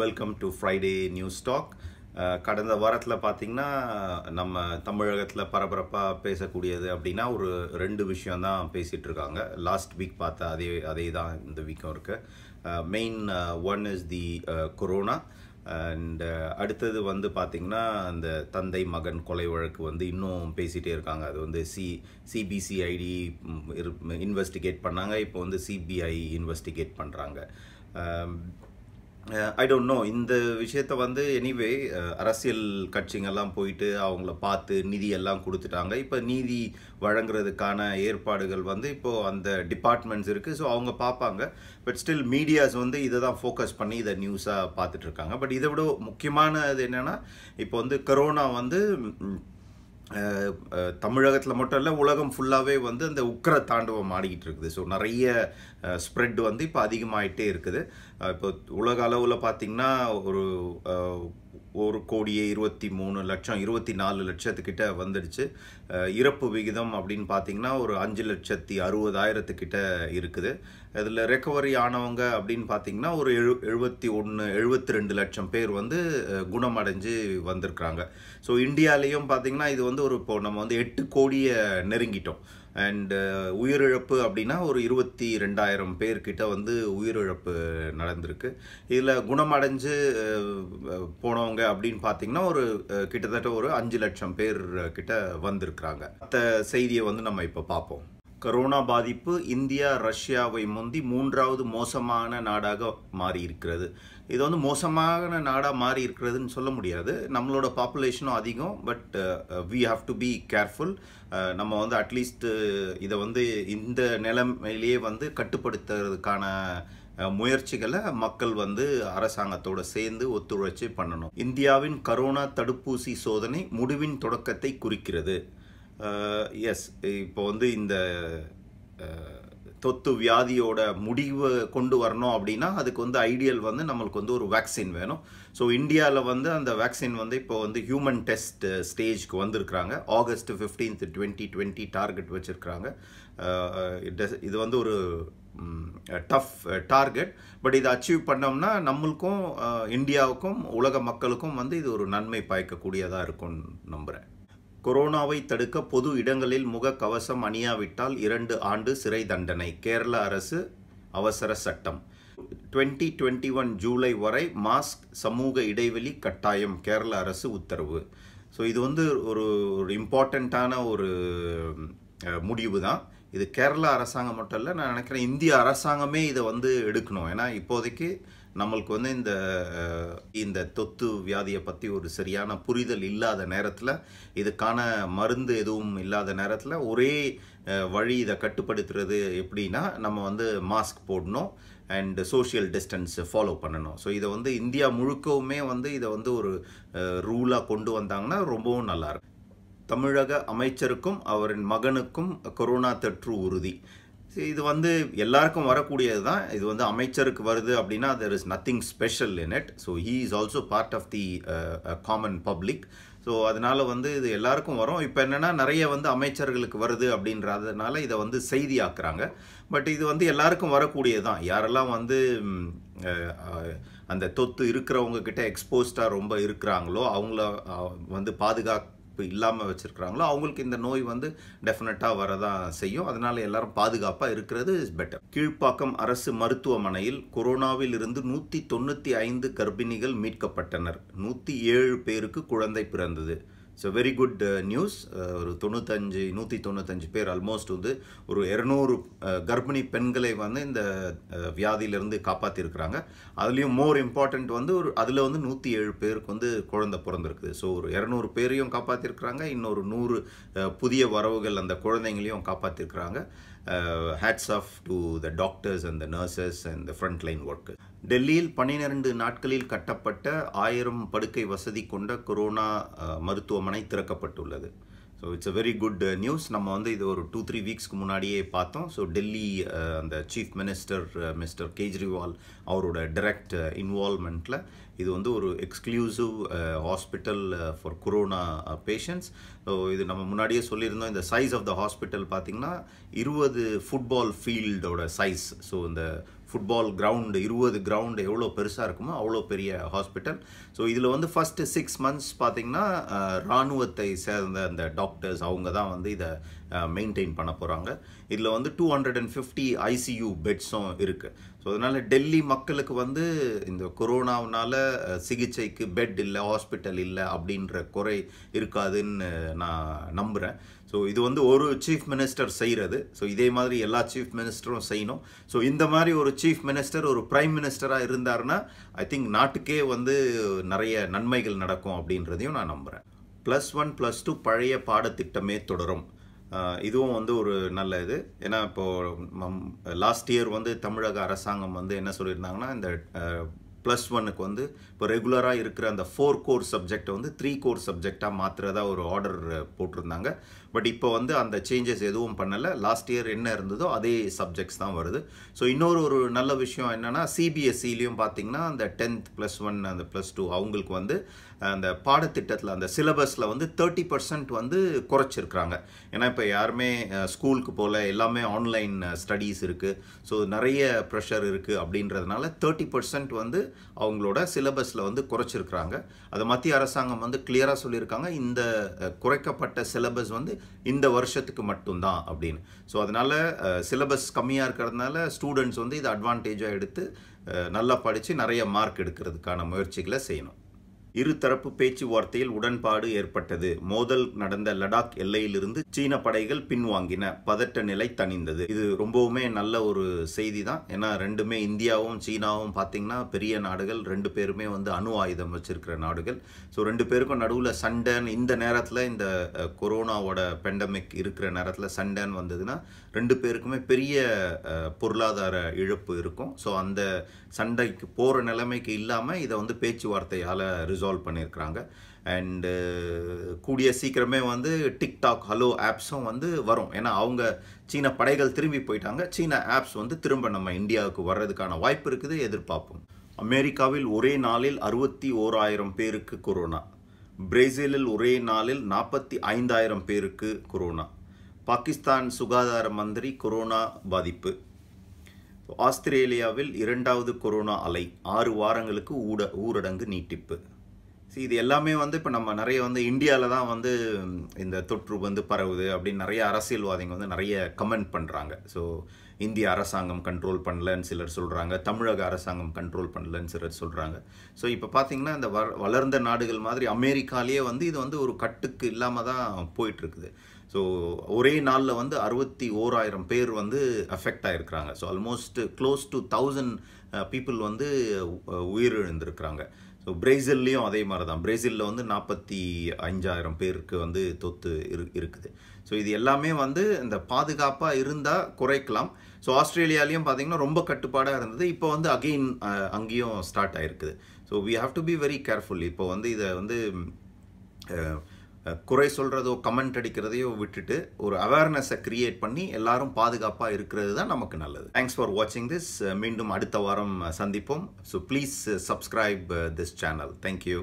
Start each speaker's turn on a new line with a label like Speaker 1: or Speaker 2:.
Speaker 1: Welcome to Friday news stock கடந்த வாரத்தில் பார்த்திங்கன்னா நம்ம தமிழகத்தில் பரபரப்பாக பேசக்கூடியது அப்படின்னா ஒரு ரெண்டு விஷயந்தான் பேசிகிட்டு இருக்காங்க லாஸ்ட் வீக் பார்த்த அதே அதே தான் இந்த வீக்கும் இருக்குது main one is the corona and அடுத்தது வந்து பார்த்திங்கன்னா அந்த தந்தை மகன் கொலை வழக்கு வந்து இன்னும் பேசிகிட்டே இருக்காங்க அது வந்து சி சிபிசிஐடி இன்வெஸ்டிகேட் பண்ணாங்க இப்போ வந்து சிபிஐ இன்வெஸ்டிகேட் பண்ணுறாங்க ஐ டோன்ட் நோ இந்த விஷயத்தை வந்து எனிவே uh, அரசியல் கட்சிங்கெல்லாம் போயிட்டு அவங்கள பார்த்து நிதியெல்லாம் கொடுத்துட்டாங்க இப்போ நீதி வழங்குறதுக்கான ஏற்பாடுகள் வந்து இப்போது அந்த டிபார்ட்மெண்ட்ஸ் இருக்குது ஸோ அவங்க பார்ப்பாங்க பட் ஸ்டில் மீடியாஸ் வந்து இதை தான் ஃபோக்கஸ் பண்ணி இதை நியூஸாக பார்த்துட்ருக்காங்க பட் இதை விட முக்கியமானது என்னென்னா இப்போ வந்து கரோனா வந்து தமிழகத்தில் மட்டும் இல்லை உலகம் ஃபுல்லாகவே வந்து இந்த உக்கர தாண்டவம் ஆடிக்கிட்டு இருக்குது ஸோ நிறைய ஸ்ப்ரெட் வந்து இப்போ அதிகமாகிட்டே இருக்குது இப்போ உலக அளவில் பார்த்திங்கன்னா ஒரு ஒரு கோடியே இருபத்தி மூணு லட்சம் இருபத்தி நாலு லட்சத்துக்கிட்ட வந்துடுச்சு இறப்பு விகிதம் அப்படின்னு பார்த்தீங்கன்னா ஒரு அஞ்சு லட்சத்தி அறுபதாயிரத்துக்கிட்ட இருக்குது இதில் ரெக்கவரி ஆனவங்க அப்படின்னு பார்த்தீங்கன்னா ஒரு எழு எழுபத்தி ஒன்று எழுபத்தி ரெண்டு லட்சம் பேர் வந்து குணமடைஞ்சு வந்திருக்கிறாங்க ஸோ இந்தியாலேயும் பார்த்திங்கன்னா இது வந்து ஒரு இப்போ நம்ம வந்து எட்டு கோடியை நெருங்கிட்டோம் அண்டு uh, உயிரிழப்பு அப்படின்னா ஒரு இருபத்தி ரெண்டாயிரம் பேர்கிட்ட வந்து உயிரிழப்பு நடந்திருக்கு இதில் குணமடைஞ்சு போனவங்க அப்படின்னு பார்த்தீங்கன்னா ஒரு கிட்டத்தட்ட ஒரு அஞ்சு லட்சம் பேர் கிட்ட வந்திருக்கிறாங்க மற்ற செய்தியை வந்து நம்ம இப்போ பார்ப்போம் கரோனா பாதிப்பு இந்தியா ரஷ்யாவை முந்தி மூன்றாவது மோசமான நாடாக மாறி இருக்கிறது இது வந்து மோசமான நாடாக மாறி இருக்கிறதுன்னு சொல்ல முடியாது நம்மளோட பாப்புலேஷனும் அதிகம் but we have to be careful நம்ம வந்து அட்லீஸ்ட் uh, இதை வந்து இந்த நிலைமையிலேயே வந்து கட்டுப்படுத்துறதுக்கான uh, முயற்சிகளை மக்கள் வந்து அரசாங்கத்தோட சேர்ந்து ஒத்துழைச்சி பண்ணணும் இந்தியாவின் கரோனா தடுப்பூசி சோதனை முடிவின் தொடக்கத்தை குறிக்கிறது எஸ் இப்போ வந்து இந்த தொத்து வியாதியோட முடிவு கொண்டு வரணும் அப்படின்னா அதுக்கு வந்து ஐடியல் வந்து நம்மளுக்கு வந்து ஒரு வேக்சின் வேணும் ஸோ இந்தியாவில் வந்து அந்த வேக்சின் வந்து இப்போ வந்து ஹியூமன் டெஸ்ட் ஸ்டேஜ்க்கு வந்திருக்கிறாங்க August fifteenth twenty twenty target வச்சுருக்கிறாங்க இது வந்து ஒரு டஃப் டார்கெட் பட் இதை அச்சீவ் பண்ணோம்னா நம்மளுக்கும் இந்தியாவுக்கும் உலக மக்களுக்கும் வந்து இது ஒரு நன்மை பாய்க்கக்கூடியதாக இருக்கும்னு நம்புகிறேன் கொரோனாவை தடுக்க பொது இடங்களில் முகக்கவசம் அணியாவிட்டால் இரண்டு ஆண்டு சிறை தண்டனை கேரள அரசு அவசர சட்டம் டுவெண்ட்டி டுவெண்ட்டி ஒன் ஜூலை வரை மாஸ்க் சமூக இடைவெளி கட்டாயம் கேரள அரசு உத்தரவு ஸோ இது வந்து ஒரு ஒரு இம்பார்ட்டண்ட்டான ஒரு முடிவு தான் இது கேரள அரசாங்கம் மட்டும் இல்லை நான் நினைக்கிறேன் இந்திய அரசாங்கமே இதை வந்து எடுக்கணும் ஏன்னா இப்போதைக்கு நம்மளுக்கு வந்து இந்த இந்த தொத்து வியாதியை பற்றி ஒரு சரியான புரிதல் இல்லாத நேரத்தில் இதுக்கான மருந்து எதுவும் இல்லாத நேரத்தில் ஒரே வழி இதை கட்டுப்படுத்துறது எப்படின்னா நம்ம வந்து மாஸ்க் போடணும் அண்ட் சோஷியல் டிஸ்டன்ஸ் ஃபாலோ பண்ணணும் ஸோ இதை வந்து இந்தியா முழுக்கவுமே வந்து இதை வந்து ஒரு ரூலாக கொண்டு வந்தாங்கன்னா ரொம்பவும் நல்லாயிருக்கும் தமிழக அமைச்சருக்கும் அவரின் மகனுக்கும் கொரோனா தொற்று உறுதி இது வந்து எல்லாருக்கும் வரக்கூடியது தான் இது வந்து அமைச்சருக்கு வருது அப்படின்னா there is nothing special in it so he is also part of the common public so அதனால் வந்து இது எல்லாருக்கும் வரும் இப்போ என்னென்னா நிறைய வந்து அமைச்சர்களுக்கு வருது அப்படின்றதுனால இதை வந்து செய்தியாக்குறாங்க பட் இது வந்து எல்லாருக்கும் வரக்கூடியது தான் யாரெல்லாம் வந்து அந்த தொத்து இருக்கிறவங்க கிட்டே எக்ஸ்போஸ்டாக ரொம்ப இருக்கிறாங்களோ அவங்கள வந்து பாதுகா இப்போ இல்லாமல் வச்சுருக்கிறாங்களோ அவங்களுக்கு இந்த நோய் வந்து டெஃபினட்டாக வரதான் செய்யும் அதனால் எல்லாரும் பாதுகாப்பாக இருக்கிறது இஸ் பெட்டர் கீழ்ப்பாக்கம் அரசு மருத்துவமனையில் கொரோனாவில் இருந்து நூற்றி தொண்ணூற்றி ஐந்து கர்ப்பிணிகள் மீட்கப்பட்டனர் நூற்றி ஏழு பேருக்கு குழந்தை பிறந்தது ஸோ வெரி குட் நியூஸ் ஒரு தொண்ணூத்தஞ்சு நூற்றி தொண்ணூத்தஞ்சு பேர் ஆல்மோஸ்ட் வந்து ஒரு இரநூறு uh, கர்ப்பிணி பெண்களை வந்து இந்த uh, வியாதியிலிருந்து காப்பாற்றிருக்கிறாங்க அதுலேயும் மோர் இம்பார்ட்டண்ட் வந்து ஒரு அதில் வந்து நூற்றி ஏழு பேருக்கு வந்து குழந்தை பிறந்திருக்குது ஸோ ஒரு இரநூறு பேரையும் காப்பாற்றிருக்கிறாங்க இன்னொரு நூறு uh, புதிய வரவுகள் அந்த குழந்தைங்களையும் காப்பாற்றிருக்கிறாங்க hats uh, off to the doctors and the nurses and the frontline workers. டெல்லியில் பன்னிரண்டு நாட்களில் கட்டப்பட்ட ஆயிரம் படுக்கை வசதி கொண்ட கொரோனா uh, மருத்துவமனை திறக்கப்பட்டுள்ளது so it's a very good news நம்ம வந்து இது ஒரு டூ த்ரீ வீக்ஸ்க்கு முன்னாடியே பார்த்தோம் ஸோ டெல்லி uh, அந்த சீஃப் மினிஸ்டர் மிஸ்டர் கேஜ்ரிவால் அவரோட டைரக்ட் இன்வால்மெண்ட்டில் uh, இது வந்து ஒரு exclusive hospital for corona patients so இது நம்ம முன்னாடியே சொல்லியிருந்தோம் இந்த சைஸ் ஆஃப் த ஹாஸ்பிட்டல் பார்த்திங்கன்னா இருபது ஃபுட்பால் ஃபீல்டோட சைஸ் ஸோ இந்த ஃபுட்பால் கிரவுண்டு இருபது கிரவுண்டு எவ்வளோ பெருசாக இருக்குமோ அவ்வளோ பெரிய ஹாஸ்பிட்டல் ஸோ இதில் வந்து ஃபஸ்ட்டு சிக்ஸ் மந்த்ஸ் பார்த்திங்கன்னா இராணுவத்தை சேர்ந்த அந்த டாக்டர்ஸ் அவங்க தான் வந்து இதை மெயின்டைன் பண்ண போகிறாங்க இதில் வந்து two hundred and fifty ICU பெட்ஸும் இருக்குது ஸோ அதனால் டெல்லி மக்களுக்கு வந்து இந்த கொரோனாவினால சிகிச்சைக்கு பெட் இல்லை ஹாஸ்பிட்டல் இல்லை அப்படின்ற குறை இருக்காதுன்னு நான் நம்புகிறேன் ஸோ இது வந்து ஒரு சீஃப் மினிஸ்டர் செய்கிறது ஸோ இதே மாதிரி எல்லா சீஃப் மினிஸ்டரும் செய்யணும் ஸோ இந்த மாதிரி ஒரு சீஃப் மினிஸ்டர் ஒரு பிரைம் மினிஸ்டராக இருந்தாருன்னா ஐ திங்க் நாட்டுக்கே வந்து நிறைய நன்மைகள் நடக்கும் அப்படின்றதையும் நான் நம்புகிறேன் ப்ளஸ் ஒன் ப்ளஸ் டூ பழைய பாடத்திட்டமே தொடரும் இதுவும் வந்து ஒரு நல்ல இது ஏன்னா இப்போது லாஸ்ட் இயர் வந்து தமிழக அரசாங்கம் வந்து என்ன சொல்லியிருந்தாங்கன்னா இந்த ப்ளஸ் ஒன்னுக்கு வந்து இப்போ ரெகுலராக இருக்கிற அந்த ஃபோர் கோர் சப்ஜெக்டை வந்து த்ரீ கோர் சப்ஜெக்டாக மாற்றுறதா ஒரு ஆர்டர் போட்டிருந்தாங்க பட் இப்போ வந்து அந்த சேஞ்சஸ் எதுவும் பண்ணலை லாஸ்ட் இயர் என்ன இருந்ததோ அதே சப்ஜெக்ட்ஸ் தான் வருது ஸோ இன்னொரு ஒரு நல்ல விஷயம் என்னென்னா சிபிஎஸ்சிலையும் e பார்த்தீங்கன்னா அந்த டென்த் ப்ளஸ் ஒன் அந்த ப்ளஸ் டூ அவங்களுக்கு வந்து அந்த பாடத்திட்டத்தில் அந்த சிலபஸில் வந்து தேர்ட்டி பர்சன்ட் வந்து குறைச்சிருக்கிறாங்க ஏன்னா இப்போ யாருமே ஸ்கூலுக்கு போகல எல்லாமே ஆன்லைன் ஸ்டடீஸ் இருக்குது ஸோ நிறைய ப்ரெஷர் இருக்குது அப்படின்றதுனால தேர்ட்டி பர்சன்ட் வந்து அவங்களோட சிலபஸில் வந்து குறைச்சிருக்கிறாங்க அதை மத்திய அரசாங்கம் வந்து கிளியராக சொல்லியிருக்காங்க இந்த குறைக்கப்பட்ட சிலபஸ் வந்து இந்த வருஷத்துக்கு மட்டும்தான் அப்படின்னு ஸோ அதனால் சிலபஸ் கம்மியாக இருக்கிறதுனால ஸ்டூடெண்ட்ஸ் வந்து இதை அட்வான்டேஜாக எடுத்து நல்லா படித்து நிறைய மார்க் எடுக்கிறதுக்கான முயற்சிகளை செய்யணும் இருதரப்பு பேச்சுவார்த்தையில் உடன்பாடு ஏற்பட்டது மோதல் நடந்த லடாக் எல்லையிலிருந்து சீன படைகள் பின்வாங்கின பதட்ட நிலை தணிந்தது இது ரொம்பவுமே நல்ல ஒரு செய்தி தான் ஏன்னா ரெண்டுமே இந்தியாவும் சீனாவும் பார்த்தீங்கன்னா பெரிய நாடுகள் ரெண்டு பேருமே வந்து அணு ஆயுதம் வச்சிருக்கிற நாடுகள் ஸோ ரெண்டு பேருக்கும் நடுவில் சண்டன் இந்த நேரத்தில் இந்த கொரோனாவோட பெண்டமிக் இருக்கிற நேரத்தில் சண்டன் வந்ததுன்னா ரெண்டு பேருக்குமே பெரிய பொருளாதார இழப்பு இருக்கும் ஸோ அந்த சண்டைக்கு போகிற நிலைமைக்கு இல்லாமல் இதை வந்து பேச்சுவார்த்தையால் ரிசல்வ் ரிசால்வ் பண்ணியிருக்கிறாங்க அண்டு uh, கூடிய சீக்கிரமே வந்து டிக்டாக் ஹலோ ஆப்ஸும் வந்து வரும் ஏன்னா அவங்க சீன படைகள் திரும்பி போயிட்டாங்க சீன ஆப்ஸ் வந்து திரும்ப நம்ம இந்தியாவுக்கு வர்றதுக்கான வாய்ப்பு இருக்குது எதிர்பார்ப்போம் அமெரிக்காவில் ஒரே நாளில் அறுபத்தி ஓராயிரம் பேருக்கு கொரோனா பிரேசிலில் ஒரே நாளில் நாற்பத்தி ஐந்தாயிரம் பேருக்கு கொரோனா பாகிஸ்தான் சுகாதார மந்திரி கொரோனா பாதிப்பு ஆஸ்திரேலியாவில் இரண்டாவது கொரோனா அலை ஆறு வாரங்களுக்கு ஊட ஊரடங்கு நீட்டிப்பு ஸோ இது எல்லாமே வந்து இப்போ நம்ம நிறைய வந்து இந்தியாவில் தான் வந்து இந்த தொற்று வந்து பரவுது அப்படின்னு நிறைய அரசியல்வாதிங்க வந்து நிறைய கமெண்ட் பண்ணுறாங்க ஸோ இந்திய அரசாங்கம் கண்ட்ரோல் பண்ணலன்னு சிலர் சொல்கிறாங்க தமிழக அரசாங்கம் கண்ட்ரோல் பண்ணலன்னு சிலர் சொல்கிறாங்க ஸோ இப்போ பார்த்தீங்கன்னா இந்த வளர்ந்த நாடுகள் மாதிரி அமெரிக்காலேயே வந்து இது வந்து ஒரு கட்டுக்கு இல்லாமல் தான் போயிட்டுருக்குது ஸோ ஒரே நாளில் வந்து அறுபத்தி ஓராயிரம் பேர் வந்து அஃபெக்ட் ஆகிருக்கிறாங்க so almost close to thousand people வந்து உயிரிழந்திருக்கிறாங்க ஸோ பிரேசில்லையும் அதே மாதிரி தான் பிரேசிலில் வந்து நாற்பத்தி அஞ்சாயிரம் பேருக்கு வந்து தொத்து இரு இருக்குது ஸோ இது எல்லாமே வந்து இந்த பாதுகாப்பாக இருந்தால் குறைக்கலாம் ஸோ ஆஸ்திரேலியாலையும் பார்த்திங்கன்னா ரொம்ப கட்டுப்பாடாக இருந்தது இப்போ வந்து அகெயின் அங்கேயும் ஸ்டார்ட் ஆகிருக்குது so we have to be very careful இப்போ வந்து இதை வந்து குறை சொல்கிறதோ கமெண்ட் அடிக்கிறதையோ விட்டுட்டு ஒரு அவேர்னஸை க்ரியேட் பண்ணி எல்லாரும் பாதுகாப்பாக இருக்கிறது தான் நமக்கு நல்லது தேங்க்ஸ் ஃபார் வாட்சிங் திஸ் மீண்டும் அடுத்த வாரம் சந்திப்போம் so please subscribe this channel thank you